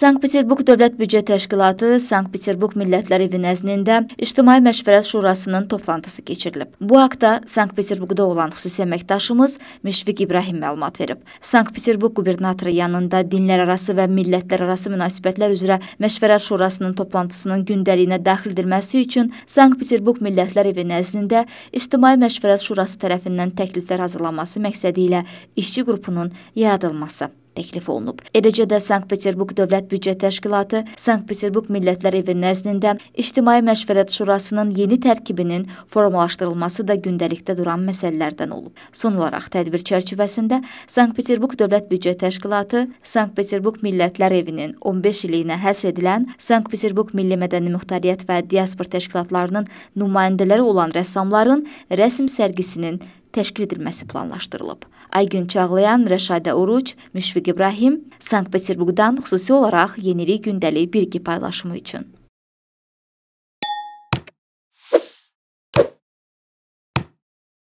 Sankt-Peterburg Dövlət Büdcə Təşkilatı Sankt-Peterburg Millətlər Evi nəznində İctimai Məşvərət Şurasının toplantısı keçirilib. Bu haqda Sankt-Peterburqda olan xüsusi əməkdaşımız Müşfiq İbrahim məlumat verib. Sankt-Peterburg qubernatoru yanında dinlər arası və millətlər arası münasibətlər üzrə Məşvərət Şurasının toplantısının gündəliyinə daxil edilməsi üçün Sankt-Peterburg Millətlər Evi nəznində İctimai Məşvərət Şurası tərəfindən təkliflər hazırlanması məqsədi ilə işçi qrupunun yaradılması təklif olunub. Eləcə də Sankt-Peterburq Dövlət Büdcə Təşkilatı Sankt-Peterburq Millətlər Evi nəznində İctimai Məşvərət Şurasının yeni tərkibinin formalaşdırılması da gündəlikdə duran məsələlərdən olub. Son olaraq tədbir çərçivəsində Sankt-Peterburq Dövlət Büdcə Təşkilatı Sankt-Peterburq Millətlər Evinin 15 illiyinə həsr edilən Sankt-Peterburq Milli Mədəni Muxtariyyət və Diaspor təşkilatlarının nümayəndələri olan rəssamların rəsm sərgisinin təşkil edilməsi planlaşdırılıb. Aygün Çağlayan, Rəşadə Oruç, Müşfiq İbrahim Sankt-Peterburqdan xüsusi olaraq Yenilik gündəlik bilgi paylaşımı üçün